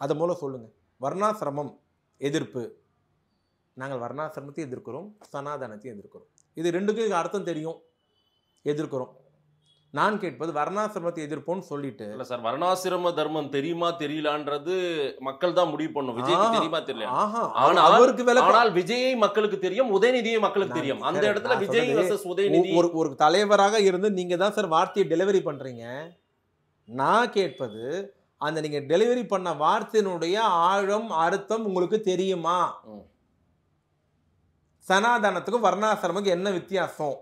அது மூலம் சொல்லுங்க வர்ணாசிரமம் எதிர்ப்பு நாங்கள் வர்ணாசிரமத்தை எதிர்க்கிறோம் சனாதனத்தை எதிர்க்கிறோம் இது ரெண்டுக்கும் அர்த்தம் தெரியும் எதிர்க்கிறோம் நான் கேட்பது வர்ணாசிரமத்தை எதிர்ப்போம்னு சொல்லிட்டு இல்ல சார் வர்ணாசிரம தர்மம் தெரியுமா தெரியலான்றது மக்கள் தான் முடிவு பண்ணும் விஜய் தெரியுமா தெரியல ஆனா அவருக்கு ஆனால் விஜயை மக்களுக்கு தெரியும் உதயநிதியை மக்களுக்கு தெரியும் அந்த இடத்துல விஜய் உதயநிதி ஒரு ஒரு தலைவராக இருந்து நீங்க தான் சார் வார்த்தையை டெலிவரி பண்றீங்க நான் கேட்பது அந்த நீங்க டெலிவரி பண்ண வார்த்தையினுடைய ஆழம் அர்த்தம் உங்களுக்கு தெரியுமா சனாதனத்துக்கும் வர்ணாசிரமக்கு என்ன வித்தியாசம்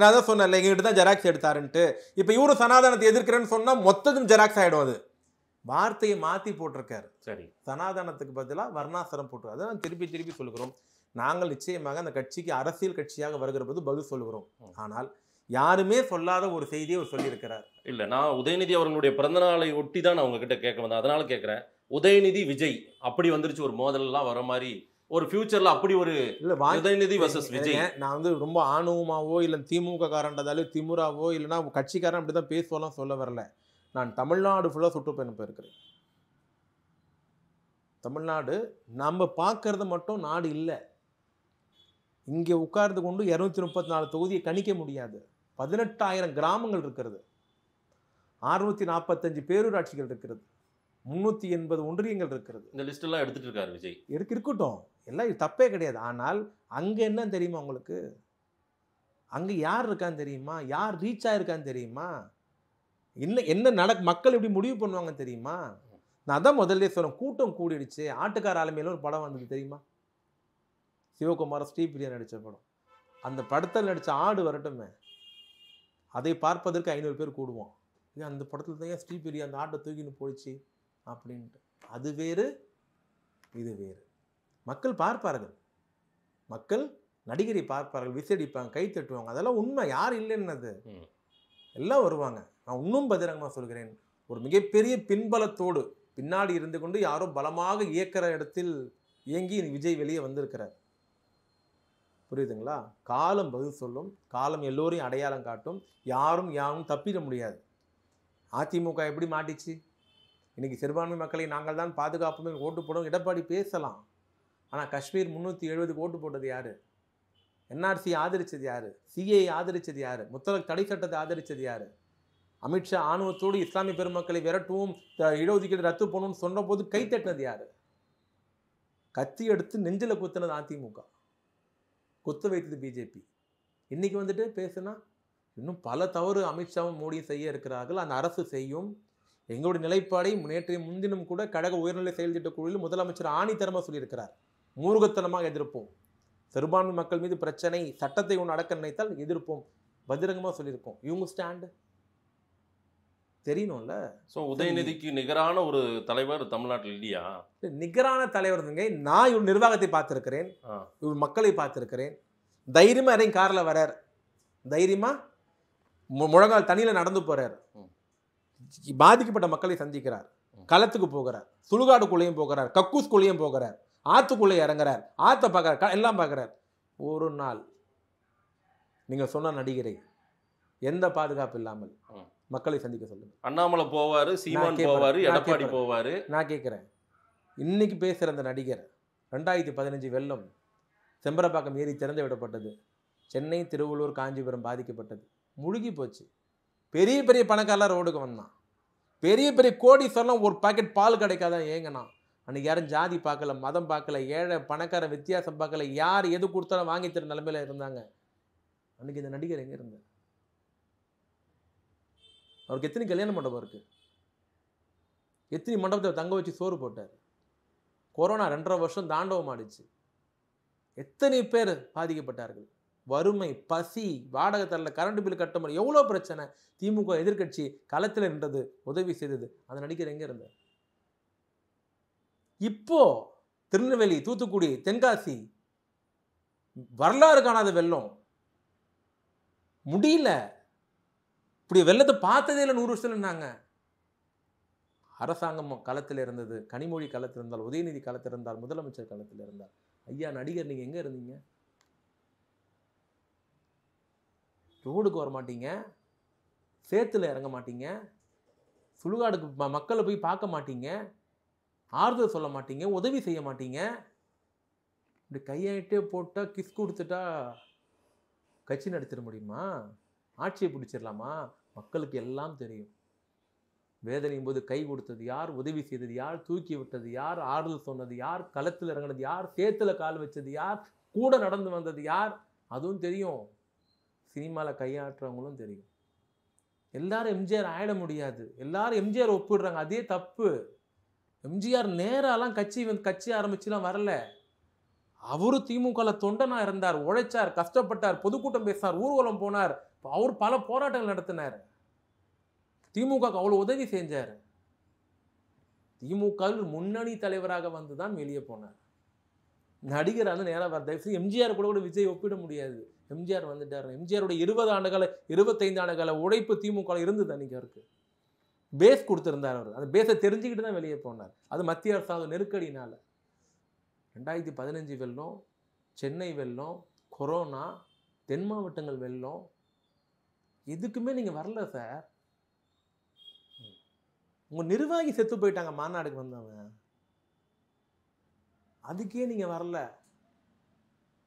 நான் அதான் சொன்னேன் எங்ககிட்ட தான் ஜெராக்ஸ் எடுத்தாருன்ட்டு இப்போ இவரு சனாதனத்தை எதிர்க்கிறேன்னு சொன்னால் மொத்தத்துக்கும் ஜெராக்ஸ் ஆகிடும் அது வார்த்தையை மாற்றி போட்டிருக்காரு சரி சனாதனத்துக்கு பதிலாக வர்ணாசனம் போட்டு அதை திருப்பி திருப்பி சொல்கிறோம் நாங்கள் நிச்சயமாக அந்த கட்சிக்கு அரசியல் கட்சியாக வருகிற போது பதில் சொல்கிறோம் ஆனால் யாருமே சொல்லாத ஒரு செய்தியை அவர் சொல்லியிருக்கிறார் இல்லை நான் உதயநிதி அவர்களுடைய பிறந்த ஒட்டி தான் நான் உங்ககிட்ட கேட்க வந்தேன் அதனால் கேட்குறேன் உதயநிதி விஜய் அப்படி வந்துருச்சு ஒரு மோதலெல்லாம் வர மாதிரி ஒரு ஃபியூச்சர்ல அப்படி ஒரு இல்லை உதயநிதி வர்சஸ் விஜய் நான் வந்து ரொம்ப ஆணவமாவோ இல்லை திமுக காரன்றதாலே திமுறாவோ இல்லைன்னா கட்சிக்காரன் அப்படி தான் சொல்ல வரல நான் தமிழ்நாடு ஃபுல்லாக சுற்றுப்பயணம் போயிருக்கிறேன் தமிழ்நாடு நம்ம பார்க்கறது மட்டும் நாடு இல்லை இங்கே உட்கார்ந்து கொண்டு இரநூத்தி முப்பத்தி நாலு தொகுதியை கணிக்க முடியாது பதினெட்டாயிரம் கிராமங்கள் இருக்கிறது அறுநூத்தி நாற்பத்தஞ்சு பேரூராட்சிகள் இருக்கிறது முன்னூத்தி எண்பது ஒன்றியங்கள் இருக்கிறது இந்த லிஸ்ட்டெல்லாம் எடுத்துகிட்டு இருக்காரு விஜய் இருக்கு இருக்கட்டும் எல்லாம் இது தப்பே கிடையாது ஆனால் அங்கே என்னன்னு தெரியுமா உங்களுக்கு அங்கே யார் இருக்கான்னு தெரியுமா யார் ரீச் ஆகிருக்கான்னு தெரியுமா என்ன என்ன நடக்கு மக்கள் எப்படி முடிவு பண்ணுவாங்கன்னு தெரியுமா நான் அதான் முதல்ல சொல்கிறேன் கூட்டம் கூடிடுச்சு ஆட்டுக்கார ஆளுமையில் ஒரு படம் வந்தது தெரியுமா சிவகுமார ஸ்ரீபிரியா நடித்த படம் அந்த படத்தில் நடித்த ஆடு வரட்டுமே அதை பார்ப்பதற்கு ஐநூறு பேர் கூடுவோம் ஏன் அந்த படத்தில் தான் ஏன் ஸ்ரீபிரியா அந்த ஆட்டை தூக்கின்னு போயிடுச்சு அப்படின்ட்டு அது வேறு இது வேறு மக்கள் பார்ப்பார்கள் மக்கள் நடிகரை பார்ப்பார்கள் விசடிப்பாங்க கை தட்டுவாங்க அதெல்லாம் உண்மை யார் இல்லைன்னது எல்லாம் வருவாங்க நான் இன்னும் பதிரங்கமாக சொல்கிறேன் ஒரு மிகப்பெரிய பின்பலத்தோடு பின்னாடி இருந்து கொண்டு யாரோ பலமாக இயக்கிற இடத்தில் இயங்கி விஜய் வெளியே வந்திருக்கிறார் புரியுதுங்களா காலம் பதில் சொல்லும் காலம் எல்லோரையும் அடையாளம் காட்டும் யாரும் யாரும் தப்பிட முடியாது அதிமுக எப்படி மாட்டிச்சு இன்றைக்கி சிறுபான்மை மக்களை நாங்கள் தான் பாதுகாப்போம் ஓட்டு போடும் எடப்பாடி பேசலாம் ஆனால் காஷ்மீர் முந்நூற்றி எழுபது ஓட்டு போட்டது யார் என்ஆர்சி ஆதரித்தது யார் சிஏ ஆதரித்தது யார் முத்தலக் தடை சட்டத்தை ஆதரித்தது யார் அமித்ஷா ஆணவத்தோடு இஸ்லாமிய பெருமக்களை விரட்டுவோம் இடஒதுக்கீடு ரத்து பண்ணணும்னு சொன்னபோது கை தட்டினது யார் கத்தி எடுத்து நெஞ்சில் குத்தினது அதிமுக குத்த வைத்தது பிஜேபி இன்றைக்கி வந்துட்டு பேசுனா இன்னும் பல தவறு அமித்ஷாவும் மோடியும் செய்ய இருக்கிறார்கள் அந்த அரசு செய்யும் எங்களுடைய நிலைப்பாடை நேற்றைய முன்தினம் கூட கழக உயர்நிலை செயல் திட்ட குழுவில் முதலமைச்சர் ஆணித்தரமாக சொல்லியிருக்கிறார் மூருகத்தனமாக எதிர்ப்போம் சிறுபான்மை மக்கள் மீது பிரச்சனை சட்டத்தை ஒன்று அடக்க நினைத்தால் எதிர்ப்போம் பகிரங்கமாக சொல்லியிருக்கோம் இவங்க ஸ்டாண்டு தெரியணும்ல ஸோ உதயநிதிக்கு நிகரான ஒரு தலைவர் தமிழ்நாட்டில் இல்லையா நிகரான தலைவர் நான் இவர் நிர்வாகத்தை பார்த்துருக்கிறேன் இவர் மக்களை பார்த்துருக்கிறேன் தைரியமாக யாரையும் காரில் வரார் தைரியமாக முழங்கால் தனியில் நடந்து போகிறார் பாதிக்கப்பட்ட மக்களை சந்திக்கிறார் களத்துக்கு போகிறார் சுடுகாடுக்குள்ளேயும் போகிறார் கக்கூஸ்குள்ளேயும் போகிறார் ஆற்றுக்குள்ளே இறங்குறார் ஆற்றை பார்க்குறார் எல்லாம் பார்க்குறார் ஒரு நாள் நீங்கள் சொன்ன நடிகரை எந்த பாதுகாப்பு இல்லாமல் மக்களை சந்திக்க சொல்லுங்கள் அண்ணாமலை போவார் சீமான் போவாரு எடப்பாடி போவாரு நான் கேட்குறேன் இன்னைக்கு பேசுகிற அந்த நடிகர் ரெண்டாயிரத்தி பதினஞ்சு வெள்ளம் செம்பரப்பாக்கம் ஏறி திறந்து விடப்பட்டது சென்னை திருவள்ளூர் காஞ்சிபுரம் பாதிக்கப்பட்டது முழுகி போச்சு பெரிய பெரிய பணக்காரலாம் ரோடுக்கு வந்தான் பெரிய பெரிய கோடி சொல்லலாம் ஒரு பாக்கெட் பால் கிடைக்காதான் ஏங்கண்ணா அன்றைக்கி யாரும் ஜாதி பார்க்கல மதம் பார்க்கல ஏழை பணக்கார வித்தியாசம் பார்க்கல யார் எது கொடுத்தாலும் வாங்கி தர நிலைமையில் இருந்தாங்க அன்றைக்கி இந்த நடிகர் எங்கே இருந்தார் அவருக்கு எத்தனை கல்யாண மண்டபம் இருக்குது எத்தனை மண்டபத்தை தங்க வச்சு சோறு போட்டார் கொரோனா ரெண்டரை வருஷம் தாண்டவம் ஆடிச்சு எத்தனை பேர் பாதிக்கப்பட்டார்கள் வறுமை பசி வாடகை தரல கரண்ட் பில் கட்ட முடியும் எவ்வளோ பிரச்சனை திமுக எதிர்கட்சி களத்தில் நின்றது உதவி செய்தது அந்த நடிகர் எங்கே இருந்தார் இப்போது திருநெல்வேலி தூத்துக்குடி தென்காசி வரலாறு காணாத வெள்ளம் முடியல இப்படி வெள்ளத்தை பார்த்ததே இல்லை நூறு வருஷத்தில் நாங்கள் அரசாங்கம் களத்தில் இருந்தது கனிமொழி களத்தில் இருந்தால் உதயநிதி களத்தில் இருந்தால் முதலமைச்சர் களத்தில் இருந்தால் ஐயா நடிகர் நீங்கள் எங்கே இருந்தீங்க ரோடுக்கு வர மாட்டீங்க சேத்துல இறங்க மாட்டீங்க சுடுகாடுக்கு மக்களை போய் பார்க்க மாட்டீங்க ஆறுதல் சொல்ல மாட்டீங்க உதவி செய்ய மாட்டீங்க இப்படி கையாயிட்டே போட்டால் கிஸ் கொடுத்துட்டா கட்சி நடத்திட முடியுமா ஆட்சியை பிடிச்சிடலாமா மக்களுக்கு எல்லாம் தெரியும் வேதனையும் போது கை கொடுத்தது யார் உதவி செய்தது யார் தூக்கி விட்டது யார் ஆறுதல் சொன்னது யார் களத்தில் இறங்கினது யார் சேத்துல கால் வச்சது யார் கூட நடந்து வந்தது யார் அதுவும் தெரியும் சினிமாவில் கையாட்டுறவங்களும் தெரியும் எல்லாரும் எம்ஜிஆர் ஆயிட முடியாது எல்லாரும் எம்ஜிஆர் ஒப்பிடுறாங்க அதே தப்பு எம்ஜிஆர் நேராலாம் கட்சி வந்து கட்சி ஆரம்பிச்சுலாம் வரல அவரு திமுகல தொண்டனாக இருந்தார் உழைச்சார் கஷ்டப்பட்டார் பொதுக்கூட்டம் பேசினார் ஊர்வலம் போனார் அவர் பல போராட்டங்கள் நடத்தினார் திமுகவுக்கு அவ்வளோ உதவி செஞ்சார் திமுக முன்னணி தலைவராக வந்து தான் வெளியே போனார் நடிகர் வந்து நேராக வர எம்ஜிஆர் கூட கூட விஜய் ஒப்பிட முடியாது எம்ஜிஆர் வந்துட்டார் எம்ஜிஆரோட இருபது ஆண்டுகால இருபத்தைந்து ஆண்டுகளை உழைப்பு திமுக இருந்தது அன்னைக்கு இருக்குது பேஸ் கொடுத்துருந்தார் அவர் அந்த பேஸை தெரிஞ்சுக்கிட்டு தான் வெளியே போனார் அது மத்திய அரசாவது நெருக்கடினால் ரெண்டாயிரத்தி பதினஞ்சு வெள்ளம் சென்னை வெள்ளம் கொரோனா தென் மாவட்டங்கள் வெள்ளம் எதுக்குமே நீங்கள் வரல சார் உங்கள் நிர்வாகி செத்து போயிட்டாங்க மாநாடுக்கு வந்தவங்க அதுக்கே நீங்கள் வரல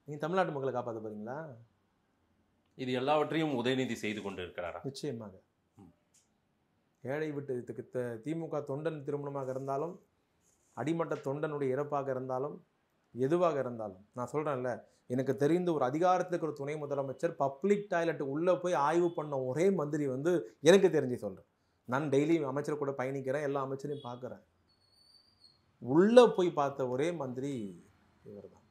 நீங்கள் தமிழ்நாட்டு மக்களை காப்பாற்ற போகிறீங்களா இது எல்லாவற்றையும் உதயநிதி செய்து கொண்டு இருக்கிறாரா நிச்சயமாக ஏழை வீட்டு திமுக தொண்டன் திருமணமாக இருந்தாலும் அடிமட்ட தொண்டனுடைய இறப்பாக இருந்தாலும் எதுவாக இருந்தாலும் நான் சொல்கிறேன்ல எனக்கு தெரிந்த ஒரு அதிகாரத்துக்கு ஒரு துணை முதலமைச்சர் பப்ளிக் டாய்லெட் உள்ளே போய் ஆய்வு பண்ண ஒரே மந்திரி வந்து எனக்கு தெரிஞ்சு சொல்கிறேன் நான் டெய்லியும் அமைச்சர் கூட பயணிக்கிறேன் எல்லா அமைச்சரையும் பார்க்குறேன் உள்ளே போய் பார்த்த ஒரே மந்திரி இவர் தான்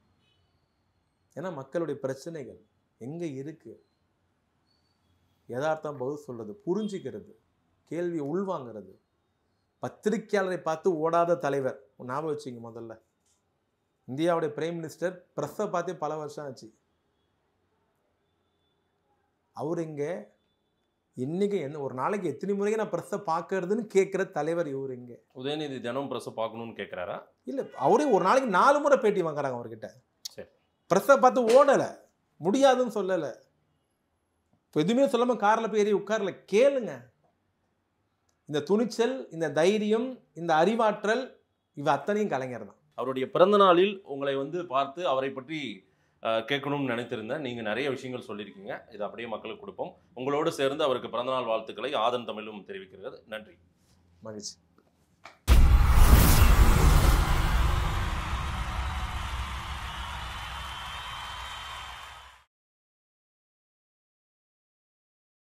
ஏன்னா மக்களுடைய பிரச்சனைகள் எங்கே இருக்குது யதார்த்தம் பதில் சொல்கிறது புரிஞ்சுக்கிறது கேள்வியை உள்வாங்கிறது பத்திரிகையாளரை பார்த்து ஓடாத தலைவர் ஞாபகம் வச்சுங்க முதல்ல இந்தியாவுடைய பிரைம் மினிஸ்டர் ப்ரெஸ்ஸை பார்த்தே பல வருஷம் ஆச்சு அவர் இங்கே இன்றைக்கி என்ன ஒரு நாளைக்கு எத்தனை முறைக்கு நான் ப்ரெஸ்ஸை பார்க்கறதுன்னு கேட்குற தலைவர் இவர் இங்கே உதயநிதி தினம் ப்ரெஸ்ஸை பார்க்கணும்னு கேட்குறாரா இல்லை அவரே ஒரு நாளைக்கு நாலு முறை பேட்டி வாங்குறாங்க அவர்கிட்ட சரி ப்ரெஸ்ஸை பார்த்து ஓடலை முடியாதுன்னு சொல்லலை இப்போ எதுவுமே சொல்லாமல் காரில் போய் ஏறி உட்காரல கேளுங்க இந்த துணிச்சல் இந்த தைரியம் இந்த அறிவாற்றல் இவ அத்தனையும் கலைஞர் தான் அவருடைய பிறந்த நாளில் உங்களை வந்து பார்த்து அவரை பற்றி கேட்கணும்னு நினைத்திருந்தேன் நீங்கள் நிறைய விஷயங்கள் சொல்லியிருக்கீங்க இது அப்படியே மக்களுக்கு கொடுப்போம் உங்களோடு சேர்ந்து அவருக்கு பிறந்தநாள் வாழ்த்துக்களை ஆதன் தமிழும் தெரிவிக்கிறது நன்றி மகிழ்ச்சி